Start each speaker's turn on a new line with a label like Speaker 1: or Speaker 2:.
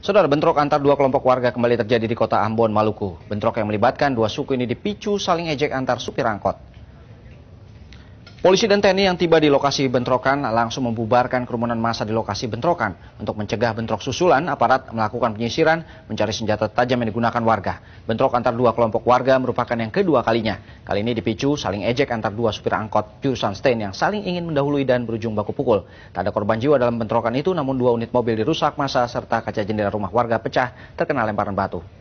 Speaker 1: Saudara, bentrok antar dua kelompok warga kembali terjadi di kota Ambon, Maluku. Bentrok yang melibatkan dua suku ini dipicu saling ejek antar supir angkot. Polisi dan TNI yang tiba di lokasi bentrokan langsung membubarkan kerumunan massa di lokasi bentrokan. Untuk mencegah bentrok susulan, aparat melakukan penyisiran mencari senjata tajam yang digunakan warga. Bentrok antar dua kelompok warga merupakan yang kedua kalinya. Kali ini dipicu saling ejek antar dua supir angkot jurusan Stein yang saling ingin mendahului dan berujung baku pukul. Tak ada korban jiwa dalam bentrokan itu, namun dua unit mobil dirusak masa serta kaca jendela rumah warga pecah terkena lemparan batu.